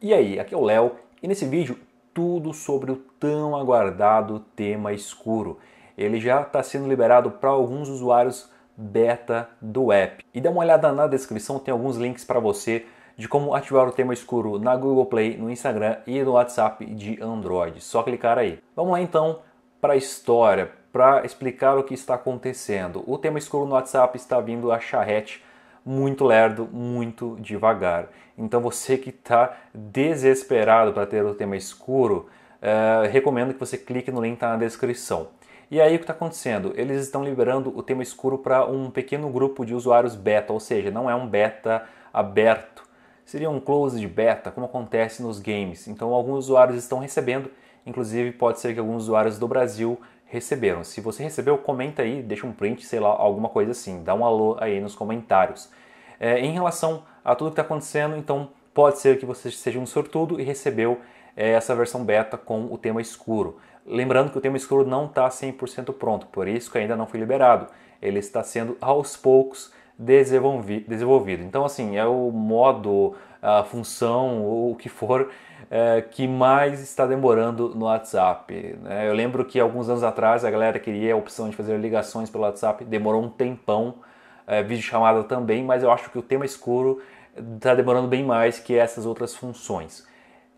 E aí, aqui é o Léo e nesse vídeo tudo sobre o tão aguardado tema escuro. Ele já está sendo liberado para alguns usuários beta do app. E dá uma olhada na descrição, tem alguns links para você de como ativar o tema escuro na Google Play, no Instagram e no WhatsApp de Android. Só clicar aí. Vamos lá então para a história, para explicar o que está acontecendo. O tema escuro no WhatsApp está vindo a charrete muito lerdo, muito devagar. Então você que está desesperado para ter o tema escuro, uh, recomendo que você clique no link que tá na descrição. E aí o que está acontecendo? Eles estão liberando o tema escuro para um pequeno grupo de usuários beta, ou seja, não é um beta aberto. Seria um closed beta, como acontece nos games. Então alguns usuários estão recebendo, inclusive pode ser que alguns usuários do Brasil receberam. Se você recebeu, comenta aí, deixa um print, sei lá, alguma coisa assim. Dá um alô aí nos comentários. É, em relação a tudo que está acontecendo, então pode ser que você seja um sortudo e recebeu é, essa versão beta com o tema escuro. Lembrando que o tema escuro não está 100% pronto, por isso que ainda não foi liberado. Ele está sendo aos poucos desenvolvido. Então, assim, é o modo a função ou o que for é, que mais está demorando no WhatsApp. Né? Eu lembro que alguns anos atrás a galera queria a opção de fazer ligações pelo WhatsApp, demorou um tempão, é, vídeo chamada também, mas eu acho que o tema escuro está demorando bem mais que essas outras funções.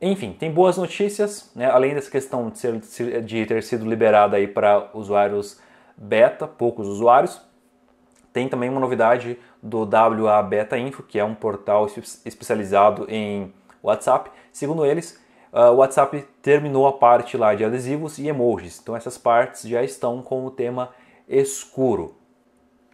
Enfim, tem boas notícias, né? além dessa questão de, ser, de ter sido liberada aí para usuários beta, poucos usuários, tem também uma novidade do WA Beta Info, que é um portal especializado em WhatsApp. Segundo eles, ah, o WhatsApp terminou a parte lá de adesivos e emojis. Então essas partes já estão com o tema escuro.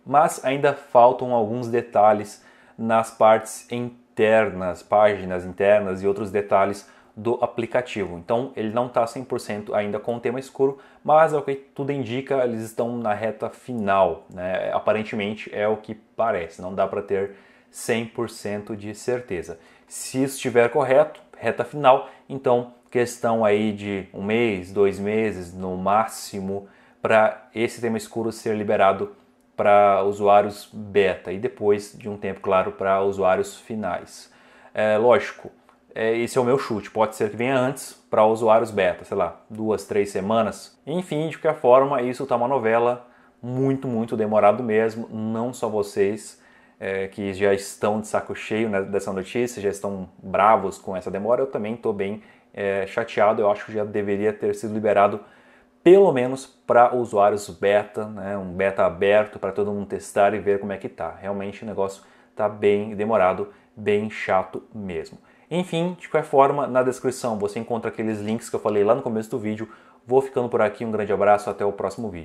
Mas ainda faltam alguns detalhes nas partes internas, páginas internas e outros detalhes do aplicativo. Então ele não está 100% ainda com o tema escuro, mas é o que tudo indica, eles estão na reta final. Né? Aparentemente é o que parece, não dá para ter 100% de certeza. Se estiver correto, reta final, então questão aí de um mês, dois meses no máximo para esse tema escuro ser liberado para usuários beta e depois de um tempo, claro, para usuários finais. É, lógico, é, esse é o meu chute. Pode ser que venha antes para usuários beta, sei lá, duas, três semanas. Enfim, de qualquer forma, isso está uma novela muito, muito demorado mesmo. Não só vocês é, que já estão de saco cheio né, dessa notícia, já estão bravos com essa demora, eu também estou bem é, chateado. Eu acho que já deveria ter sido liberado pelo menos para usuários beta, né? um beta aberto para todo mundo testar e ver como é que tá. Realmente o negócio está bem demorado, bem chato mesmo. Enfim, de qualquer forma, na descrição você encontra aqueles links que eu falei lá no começo do vídeo. Vou ficando por aqui, um grande abraço, até o próximo vídeo.